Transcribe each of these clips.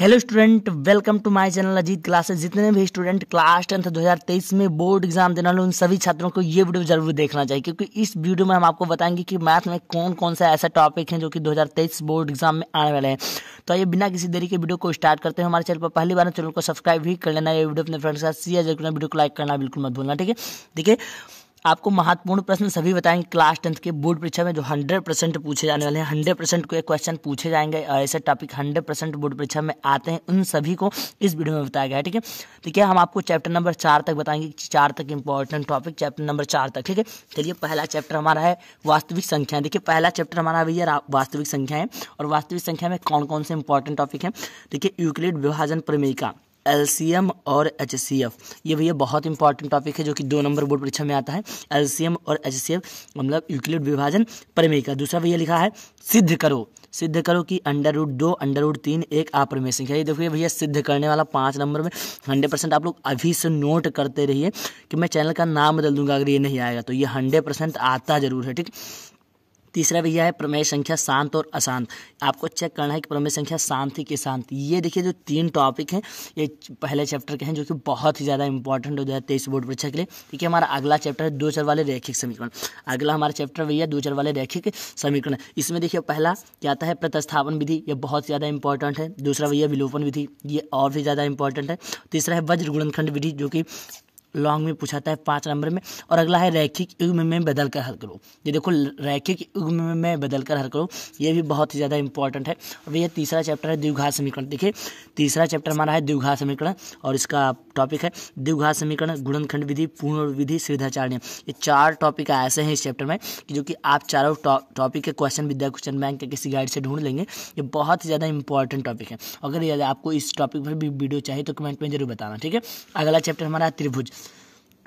hello student welcome to my channel Ajit classes जितने भी student class tenth 2023 में board exam देने वाले उन सभी छात्रों को ये वीडियो जरूर देखना चाहिए क्योंकि इस वीडियो में हम आपको बताएंगे कि मैथ में कौन कौन सा ऐसा टॉपिक है जो कि 2023 बोर्ड एग्जाम में आने वाले हैं तो ये बिना किसी देरी के वीडियो को स्टार्ट करते हैं हमारे चैनल पर पहली बार चैनल को सब्सक्राइब भी कर लेना ये वीडियो अपने फ्रेंड्स के साथ शेयर जरूर वीडियो को लाइक करना बिल्कुल मत भूलना ठीक है देखिए आपको महत्वपूर्ण प्रश्न सभी बताएंगे क्लास टेंथ के बोर्ड परीक्षा में जो हंड्रेड परसेंट पूछे जाने वाले हैं हंड्रेड परसेंट के क्वेश्चन पूछे जाएंगे और ऐसे टॉपिक हंड्रेड परसेंट बोर्ड परीक्षा में आते हैं उन सभी को इस वीडियो में बताया गया है ठीक है तो क्या हम आपको चैप्टर नंबर चार तक बताएंगे चार तक इंपॉर्टेंट टॉपिक चैप्टर नंबर चार तक ठीक है चलिए पहला चैप्टर हमारा है वास्तविक संख्या देखिए पहला चैप्टर हमारा भैया वास्तविक संख्या है और वास्तविक संख्या में कौन कौन से इंपॉर्टेंट टॉपिक है देखिए यूक्लिड विभाजन प्रमेय का एलसीएम और एचसीएफ ये भैया बहुत इंपॉर्टेंट टॉपिक है जो कि दो नंबर बोर्ड परीक्षा में आता है एलसीएम और एचसीएफ मतलब यूक्लिड विभाजन प्रमेय का दूसरा भैया लिखा है सिद्ध करो सिद्ध करो कि अंडर रूट दो अंडर रूट तीन एक आप्रमेय संख्या ये देखो भैया सिद्ध करने वाला पाँच नंबर में हंड्रेड परसेंट आप लोग अभी से नोट करते रहिए कि मैं चैनल का नाम बदल दूंगा अगर ये नहीं आएगा तो ये हंड्रेड परसेंट आता जरूर है ठीक तीसरा भैया है प्रमेय संख्या शांत और अशांत आपको चेक करना है कि प्रमेय संख्या शांत थी कि शांत ये देखिए जो तीन टॉपिक हैं ये पहले चैप्टर के हैं जो कि बहुत ही ज़्यादा इंपॉर्टेंट हो जाए तेईस बोर्ड परीक्षा के लिए ठीक है हमारा अगला चैप्टर है दो चर वाले रैखिक समीकरण अगला हमारा चैप्टर भैया दो चर वाले रैखिक समीकरण इसमें देखिए पहला क्या आता है प्रतिस्थापन विधि ये बहुत ज़्यादा इंपॉर्टेंट है दूसरा भैया विलोपन विधि ये और भी ज़्यादा इंपॉर्टेंट है तीसरा है वज्र गुणनखंड विधि जो कि लॉन्ग में जाता है पाँच नंबर में और अगला है रैखिक युग्म में बदल कर हल करो ये देखो रैखिक युग्म में बदल कर हल करो ये भी बहुत ही ज़्यादा इंपॉर्टेंट है और भैया तीसरा चैप्टर है द्विघात समीकरण देखिए तीसरा चैप्टर हमारा है द्विघात समीकरण और इसका टॉपिक है द्विघात समीकरण गुणनखंड विधि पूर्ण विधि सिद्धाचार्य ये चार टॉपिक ऐसे हैं इस चैप्टर में जो कि आप चारों टॉपिक के क्वेश्चन विद्या क्वेश्चन बैंक के किसी गाइड से ढूंढ लेंगे ये बहुत ही ज़्यादा इंपॉर्टेंट टॉपिक है अगर आपको इस टॉपिक पर भी वीडियो चाहिए तो कमेंट में जरूर बताना ठीक है अगला चैप्टर हमारा त्रिभुज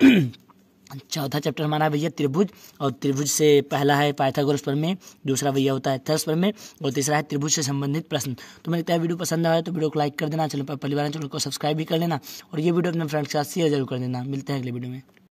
चौथा चैप्टर हमारा भैया त्रिभुज और त्रिभुज से पहला है पाइथागोरस पर में दूसरा भैया होता है थर्स पर में और तीसरा है त्रिभुज से संबंधित प्रश्न तो मैं लगता है वीडियो पसंद आया तो वीडियो को लाइक कर देना चलो परिवार चलो को सब्सक्राइब भी कर लेना और ये वीडियो अपने फ्रेंड्स के साथ शेयर जरूर कर देना मिलते हैं अगले वीडियो में